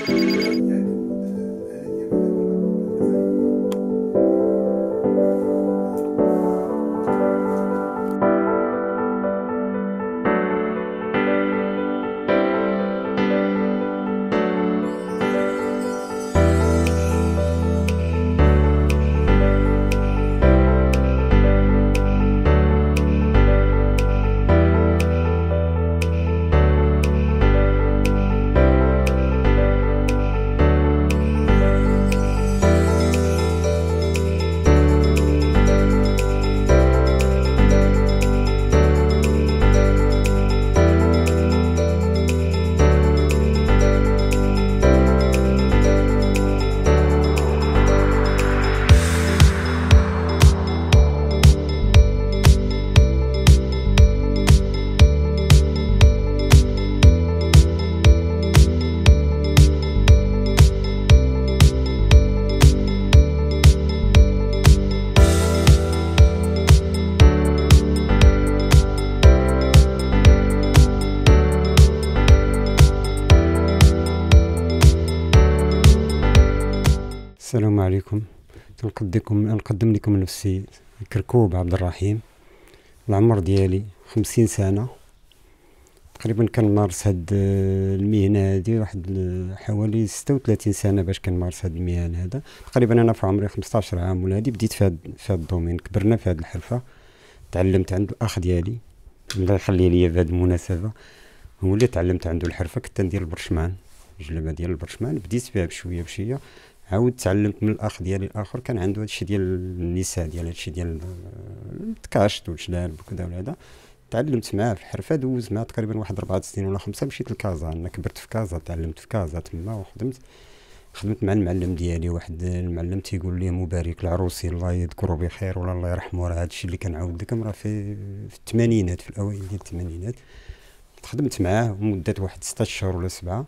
É. عليكم نقدم لكم نفسي كركوب عبد الرحيم العمر ديالي خمسين سنة تقريبا كنمارس هاد آه، المهنة هادي واحد آه، حوالي ستة وثلاثين سنة باش كنمارس هاد المهنة هادا تقريبا أنا في عمري خمسطاشر عام ولا هادي بديت في هاد في هاد الدومين كبرنا في هاد الحرفة تعلمت عند الأخ ديالي الله يخلي ليا في هاد المناسبة هو اللي تعلمت عنده الحرفة كنت ندير البرشمان جلبة ديال البرشمان بديت فيها بشوية بشوية عاود تعلمت من الاخ ديالي الاخر كان عنده هادشي ديال النساء ديال هادشي ديال آه، التكاشط والجلال وكذا هذا تعلمت معاه في الحرفه دوز معاه تقريبا واحد اربعة سنين ولا خمسه مشيت لكازا انا كبرت في كازا تعلمت في كازا تما وخدمت خدمت مع المعلم ديالي واحد المعلم تيقول لي مبارك العروسي الله يذكره بخير ولا الله يرحمه راه هادشي اللي كنعاود لكم راه في, في الثمانينات في الاوائل ديال الثمانينات خدمت معاه مده واحد 6 شهور ولا سبعه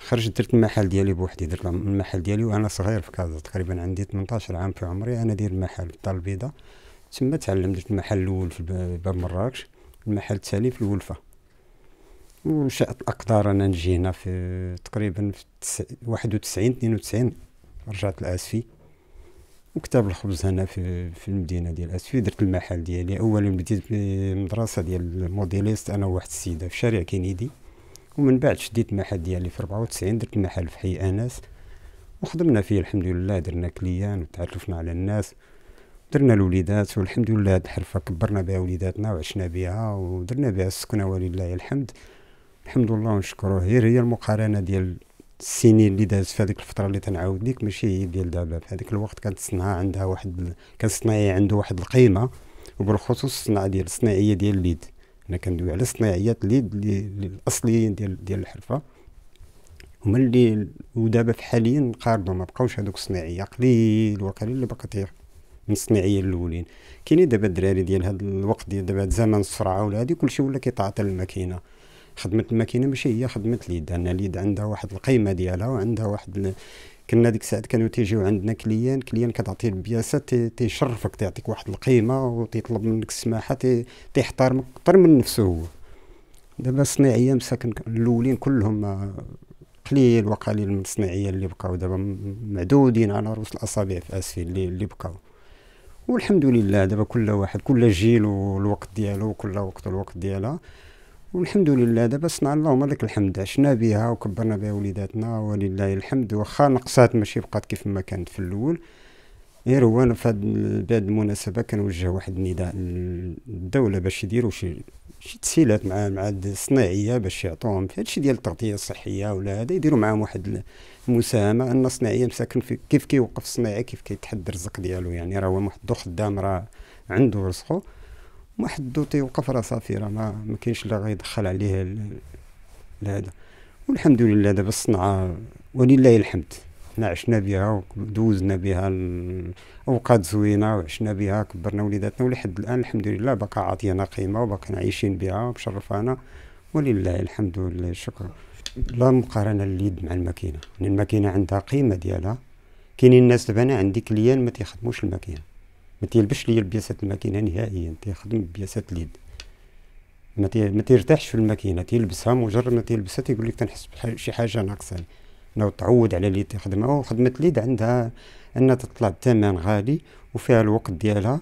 خرجت درت المحل ديالي بوحدي درت المحل ديالي وانا صغير في كازا تقريبا عندي 18 عام في عمري انا داير المحل في الدار البيضاء تما تعلمت درت المحل الاول في باب مراكش المحل الثاني في الولفه وشاءت الاقدار انا نجي هنا في تقريبا في تس... 91 92 رجعت لاسفي وكتاب الخبز هنا في في المدينه ديال اسفي درت المحل ديالي اولا بديت بمدرسه ديال الموديليست انا وواحد السيده في شارع كينيدي ومن بعد شديت المحل ديالي في 94 درت المحل في حي انس وخدمنا فيه الحمد لله درنا كليان وتعرفنا على الناس درنا الوليدات والحمد لله هاد الحرفه كبرنا بها وليداتنا وعشنا بها ودرنا بها السكنه ولله الحمد الحمد لله ونشكروه غير هي المقارنه ديال السنين اللي دازت في هذيك الفتره اللي تنعاود ليك ماشي هي ديال دابا في هذيك الوقت كانت الصناعه عندها واحد كان الصناعية عنده واحد القيمه وبالخصوص الصناعه ديال الصناعيه ديال اليد حنا كندوي على الصناعيات اللي, الاصليين ديال ديال الحرفه هما اللي ودابا حاليا قاربه ما بقاوش هذوك الصناعيه قليل وقليل اللي بقى تيغ من الصناعيه الاولين كاينين دابا الدراري ديال هذا الوقت ديال دابا زمن السرعه ولا هادي كلشي ولا كيتعاطى الماكينه خدمه الماكينه ماشي هي خدمه اليد لان اليد عندها واحد القيمه ديالها وعندها واحد كنا ديك الساعات كانوا تيجيو عندنا كليان كليان كتعطي البياسه تيشرفك تيعطيك واحد القيمه وتيطلب منك السماحه تيحترمك اكثر من نفسه هو دابا الصناعيه مساكن الاولين كلهم آه، قليل وقليل من الصناعيه اللي بقاو دابا معدودين على رؤوس الاصابع في اسفل اللي اللي بقاو والحمد لله دابا كل واحد كل جيل والوقت ديالو كل وقت الوقت ديالها والحمد لله دابا صنع اللهم لك الحمد عشنا بها وكبرنا بها وليداتنا ولله الحمد واخا نقصات ماشي بقات كيف ما كانت في الاول غير هو انا في بهاد المناسبه كنوجه واحد النداء للدوله باش يديروا شي شي تسهيلات مع مع الصناعيه باش يعطوهم هادشي ديال التغطيه الصحيه ولا هذا يديروا معاهم واحد المساهمه ان الصناعيه مساكن في كيف كيوقف الصناعي كيف كيتحدى الرزق ديالو يعني راه هو واحد خدام راه عنده رزقه ما حدو تيوقف راه صافي راه ما, ما كاينش اللي غيدخل عليه هذا والحمد لله دابا الصنعه ولله الحمد حنا عشنا بها ودوزنا بها اوقات زوينه وعشنا بها كبرنا وليداتنا ولحد الان الحمد لله باقا عاطينا قيمه وباقا عايشين بها ومشرفانا ولله الحمد والشكر لا مقارنه اليد مع الماكينه لان الماكينه عندها قيمه ديالها كاينين الناس دابا انا عندي كليان ما تيخدموش الماكينه ما تيلبش ليا البياسات الماكينه نهائيا تيخدم بياسات اليد ما, تي... ما ترتاحش في الماكينه تيلبسها مجرد ما تيلبسها تيقول لك تنحس بشي حاجه ناقصه لو تعود على اللي تخدمها وخدمه اليد عندها انها تطلع بثمن غالي وفيها الوقت ديالها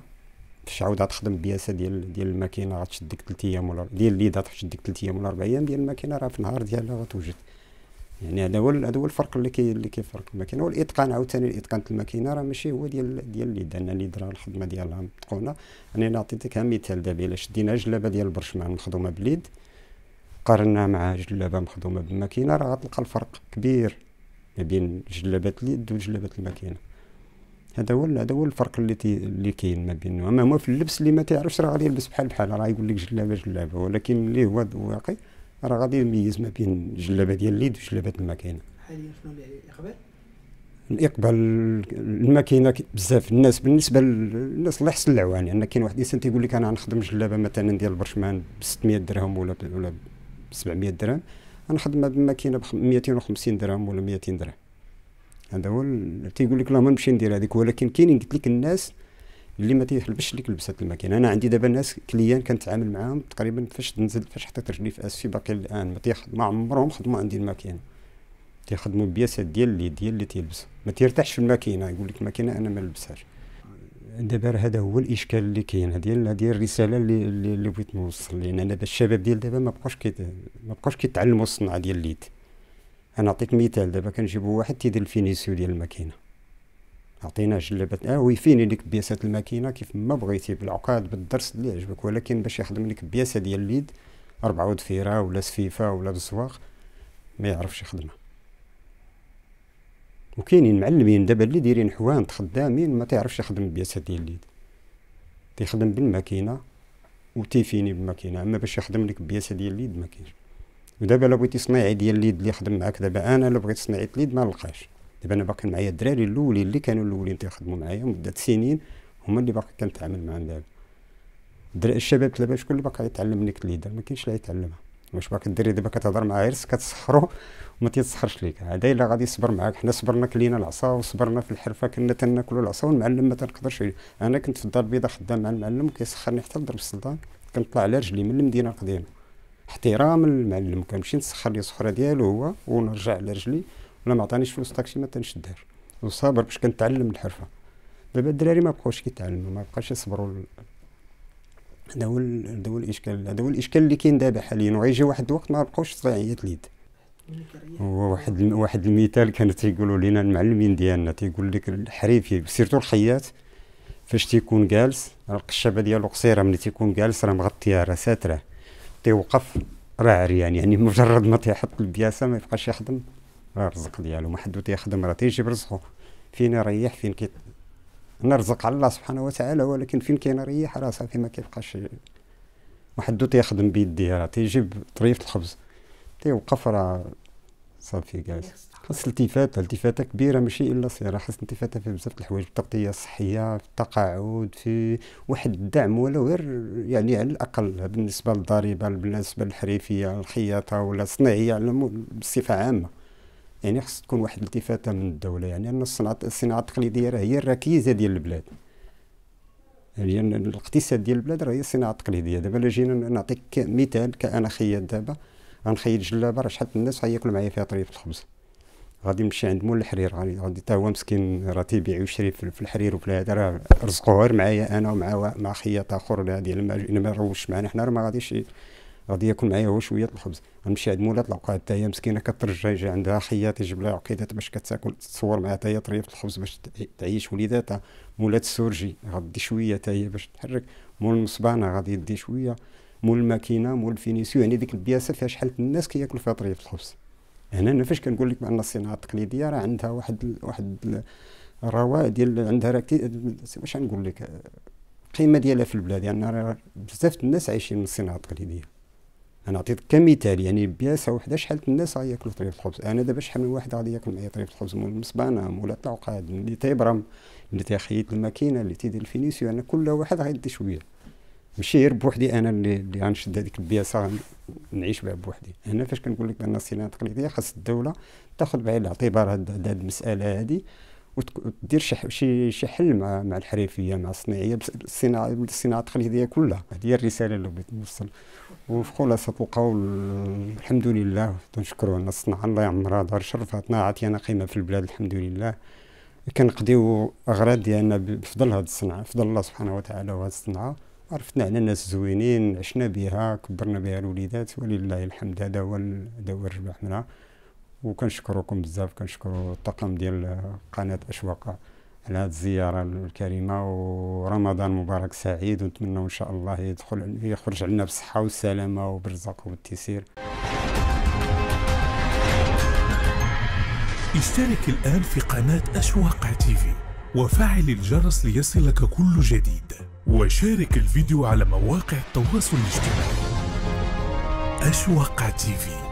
باش عاود تخدم بياسه ديال ديال الماكينه غتشدك 3 ايام ولا ديال اليد غتشدك 3 ايام ولا 4 ايام ديال الماكينه راه في نهار ديالها غتوجد يعني هذا هو هذا هو الفرق اللي كي اللي كيفرق الماكينه والاتقان عاوتاني الاتقان الماكينه راه ماشي هو ديال ديال اليد انا اللي درا الخدمه ديالها متقونه انا الا عطيتك مثال دابا الا شدينا جلابه ديال البرشمان مخدومه باليد قارناها مع جلابه مخدومه بالماكينه راه غتلقى الفرق كبير ما بين جلابات اليد وجلابات الماكينه هذا هو هذا هو الفرق اللي تي اللي كاين ما بينهم اما هو في اللبس اللي ما تيعرفش راه غادي يلبس بحال بحال راه يقول لك جلابه جلابه ولكن اللي هو واقي راه غادي يميز ما بين الجلابه ديال اليد وجلابه الماكينه حاليا شنو الاقبال الاقبال الماكينه بزاف الناس بالنسبه للناس الله يحسن العوان يعني كاين واحد الانسان تيقول لك انا غنخدم جلابه مثلا ديال برشمان ب 600 درهم ولا ولا ب 700 درهم غنخدمها بماكينه ب 250 درهم ولا 200 درهم هذا هو تيقول لك لا ما نمشي ندير هذيك ولكن كاينين قلت لك الناس اللي ما تيحلبش ليك لبسات الماكينه انا عندي دابا ناس كليان كنتعامل معاهم تقريبا فاش نزلت فاش حطيت رجلي في اسفي باقي الان ما, ما عمرهم خدموا عندي الماكينه تيخدموا بياسات ديال اليد ديال اللي تيلبس ما تيرتاحش في الماكينه يقول لك الماكينه انا ما نلبسهاش دابا هذا هو الاشكال اللي كاين ديال هذه الرساله اللي اللي بغيت نوصل لان انا دابا الشباب ديال دابا ما بقاوش ما بقاوش كيتعلموا الصنعه ديال اليد انا نعطيك مثال دابا كنجيبوا واحد تيدير الفينيسيو ديال الماكينه عطينا جلبت اه ويفيني ديك بياسات الماكينه كيف ما بغيتي بالعقاد بالدرس اللي يعجبك ولكن باش يخدم لك بياسه ديال اليد ربعة وضفيرة ولا سفيفة ولا بزواق ما يعرفش يخدمها وكاينين معلمين دابا اللي دايرين حوانت خدامين ما تعرفش يخدم بياسه ديال اليد تيخدم بالماكينه وتيفيني بالماكينه اما باش يخدم لك بياسه ديال اليد ما كاينش ودابا لو بغيتي صنايعي ديال اليد اللي يخدم معاك دابا انا لو بغيت صنايعي اليد ما نلقاش دابا انا باقي معايا الدراري الاولين اللي كانوا الاولين تيخدموا معايا مده سنين هما اللي باقي كنتعامل معاهم دابا الشباب دابا شكون اللي باقي يتعلم منك الليدر ما كاينش اللي يتعلمها واش باقي الدري دابا كتهضر معاه غير كتسخرو وما تيتسخرش ليك هذا الا غادي يصبر معاك حنا صبرنا كلينا العصا وصبرنا في الحرفه كنا تناكلوا العصا والمعلم ما تنقدرش انا كنت في الدار البيضاء خدام مع المعلم كيسخرني حتى لضرب السلطان كنطلع على رجلي من المدينه القديمه احتراما للمعلم كنمشي نسخر لي السخره ديالو هو ونرجع على رجلي ولا ما عطانيش فلوس طاكسي ما تنش الدار وصابر باش كنتعلم الحرفه دابا الدراري ما بقاوش كيتعلموا ما بقاش يصبروا هذا هو هذا هو الاشكال هذا هو الاشكال اللي كاين دابا حاليا وغيجي واحد الوقت ما بقاوش صلاعيات اليد هو واحد واحد المثال كانوا تيقولوا لنا المعلمين ديالنا تيقول لك الحريفي سيرتو الخياط فاش تيكون جالس القشابه ديالو قصيره ملي تيكون جالس راه مغطيه راه ساتره تيوقف راه عريان يعني مجرد ما تيحط البياسه ما يبقاش يخدم راه الرزق ديالو ما حدو تيخدم راه تيجيب رزقو فين يريح فين كي نرزق على الله سبحانه وتعالى ولكن فين ريح راه صافي ما كيبقاش ما حدو تيخدم بيديه راه تيجيب طريف الخبز تيوقف راه صافي جالس خاص التفاته التفاته كبيره ماشي الا صغيره خاص التفاته في بزاف الحوايج التغطيه الصحيه في التقاعد في واحد الدعم ولو غير يعني على الاقل بالنسبه للضريبه بالنسبه للحريفيه الخياطه ولا الصناعيه بصفه عامه يعني خص تكون واحد الالتفاته من الدوله يعني ان الصناعه الصناعه التقليديه راه هي الركيزه ديال البلاد يعني الاقتصاد ديال البلاد راه هي الصناعه التقليديه دابا الا جينا نعطيك مثال كانا خياط دابا غنخيط جلابه راه شحال الناس غياكل معايا فيها طريف الخبز غادي نمشي عند مول الحرير غادي حتى هو مسكين راه تيبيع ويشري في الحرير وفي هذا راه رزقه غير معايا انا ومع مع خياط اخر ديال ما روش معنا حنا راه ما غاديش غادي ياكل معايا هو شويه الخبز غنمشي عند مولات العقاد حتى هي مسكينه يجي عندها حيات يجيب لها عقيدات باش كتاكل تصور معها حتى هي طريف الخبز باش تعيش وليداتها مولات السورجي غادي شويه حتى هي باش تحرك مول المصبانه غادي يدي شويه مول الماكينه مول الفينيسيو يعني ديك البياسه فيها شحال من الناس كياكل فيها طريف الخبز هنا انا فاش كنقول لك بان الصناعه التقليديه راه عندها واحد واحد الرواء ديال عندها واش غنقول لك القيمه ديالها في البلاد يعني بزاف الناس عايشين من الصناعه التقليديه انا عطيت كمثال يعني بياسه وحده شحال من الناس ياكلوا طريف الخبز انا دابا شحال من واحد غادي ياكل معايا طريف الخبز مول المصبانه مول العقاد اللي تيبرم اللي تيخيط الماكينه اللي تيدير الفينيسيو انا كل واحد غيدي شويه ماشي غير بوحدي انا اللي اللي غنشد هذيك البياسه نعيش بها بوحدي هنا فاش كنقول لك بان الصناعه التقليديه خاص الدوله تاخذ بعين الاعتبار هاد, المساله هذه وتدير شي شي حل مع مع الحريفيه مع الصناعيه الصناعه الصناعه التقليديه كلها هذه هي الرساله اللي بغيت نوصل وفي خلاصه القول الحمد لله تنشكروا على الصناعه الله يعمرها دار شرف عطينا قيمه في البلاد الحمد لله كنقضيو اغراض ديالنا يعني بفضل هاد الصنعه بفضل الله سبحانه وتعالى وهذه الصنعه عرفنا على ناس زوينين عشنا بها كبرنا بها الوليدات ولله الحمد هذا هو هذا هو الربح منها وكنشكركم بزاف كنشكروا الطاقم ديال قناه اشواق على هذه الزياره الكريمه ورمضان مبارك سعيد ونتمنى ان شاء الله يدخل يخرج عنا بالصحه والسلامه وبالرزق والتيسير اشترك الان في قناه اشواق تيفي وفعل الجرس ليصلك كل جديد وشارك الفيديو على مواقع التواصل الاجتماعي أشواق تيفي